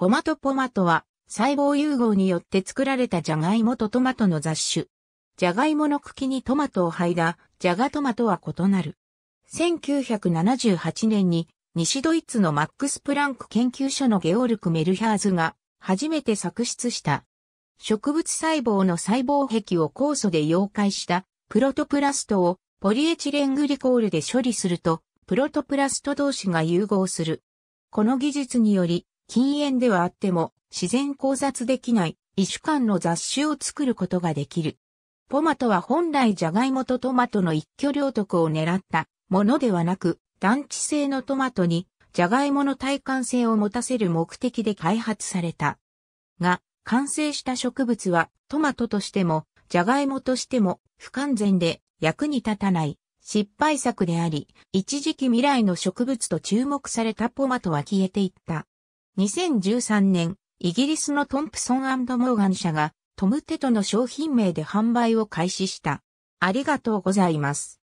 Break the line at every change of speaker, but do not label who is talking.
ポマトポマトは細胞融合によって作られたジャガイモとトマトの雑種。ジャガイモの茎にトマトを剥いだジャガトマトは異なる。1978年に西ドイツのマックス・プランク研究所のゲオルク・メルヒャーズが初めて作出した植物細胞の細胞壁を酵素で溶解したプロトプラストをポリエチレングリコールで処理するとプロトプラスト同士が融合する。この技術により禁煙ではあっても自然交雑できない異種間の雑種を作ることができる。ポマトは本来ジャガイモとトマトの一挙両得を狙ったものではなく、団地性のトマトにジャガイモの耐寒性を持たせる目的で開発された。が、完成した植物はトマトとしても、ジャガイモとしても不完全で役に立たない失敗作であり、一時期未来の植物と注目されたポマトは消えていった。2013年、イギリスのトンプソンモーガン社がトムテトの商品名で販売を開始した。ありがとうございます。